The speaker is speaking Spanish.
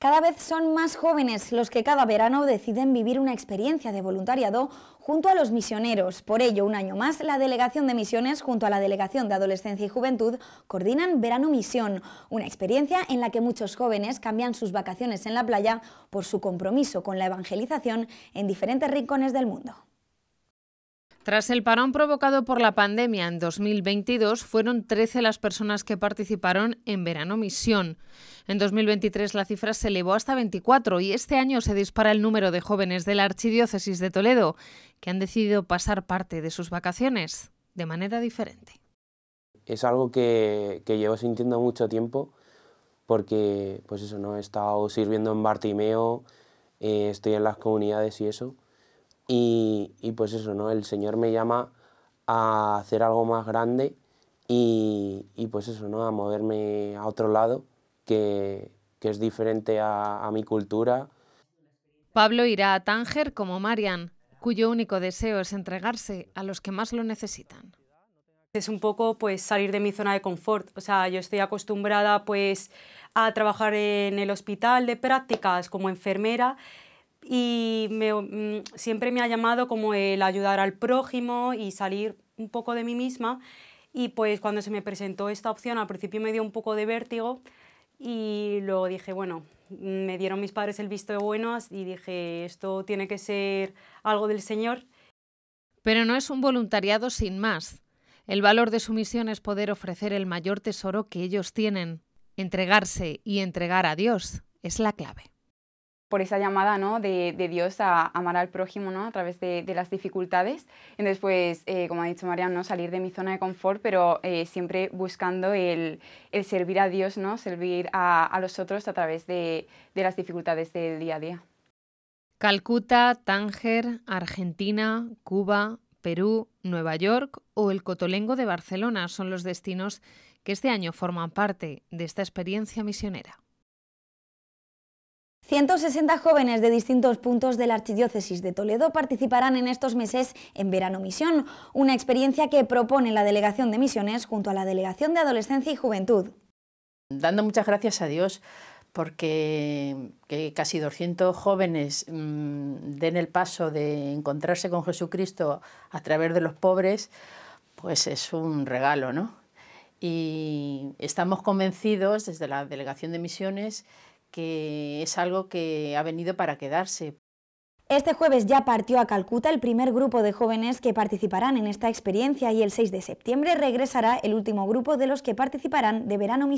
Cada vez son más jóvenes los que cada verano deciden vivir una experiencia de voluntariado junto a los misioneros. Por ello, un año más, la Delegación de Misiones junto a la Delegación de Adolescencia y Juventud coordinan Verano Misión, una experiencia en la que muchos jóvenes cambian sus vacaciones en la playa por su compromiso con la evangelización en diferentes rincones del mundo. Tras el parón provocado por la pandemia en 2022, fueron 13 las personas que participaron en Verano Misión. En 2023 la cifra se elevó hasta 24 y este año se dispara el número de jóvenes de la Archidiócesis de Toledo que han decidido pasar parte de sus vacaciones de manera diferente. Es algo que, llevo sintiendo mucho tiempo porque, pues eso, no he estado sirviendo en Bartimeo, eh, estoy en las comunidades y eso y, pues eso, ¿no? El Señor me llama a hacer algo más grande y, pues eso, ¿no? A moverme a otro lado que, es diferente a, mi cultura. Pablo irá a Tánger como Marian, cuyo único deseo es entregarse a los que más lo necesitan es un poco pues salir de mi zona de confort. O sea, yo estoy acostumbrada pues a trabajar en el hospital de prácticas como enfermera y mm, siempre me ha llamado como el ayudar al prójimo y salir un poco de mí misma. Y pues cuando se me presentó esta opción, al principio me dio un poco de vértigo y luego dije, bueno, mm, me dieron mis padres el visto de buenas y dije, esto tiene que ser algo del Señor. Pero no es un voluntariado sin más. El valor de su misión es poder ofrecer el mayor tesoro que ellos tienen. Entregarse y entregar a Dios es la clave por esa llamada ¿no? de, Dios a, amar al prójimo ¿no? a través de, las dificultades. Entonces, pues, eh, como ha dicho María, ¿no? salir de mi zona de confort, pero eh, siempre buscando el, servir a Dios, ¿no? servir a, los otros a través de, de, las dificultades del día a día. Calcuta, Tánger, Argentina, Cuba, Perú, Nueva York o el Cotolengo de Barcelona son los destinos que este año forman parte de esta experiencia misionera. 160 jóvenes de distintos puntos de la Archidiócesis de Toledo participarán en estos meses en Verano Misión, una experiencia que propone la Delegación de Misiones junto a la Delegación de Adolescencia y Juventud. Dando muchas gracias a Dios porque que casi 200 jóvenes mm, den el paso de encontrarse con Jesucristo a través de los pobres, pues es un regalo, ¿no? Y estamos convencidos desde la Delegación de Misiones que es algo que ha venido para quedarse. Este jueves ya partió a Calcuta el primer grupo de jóvenes que participarán en esta experiencia y el 6 de septiembre regresará el último grupo de los que participarán de verano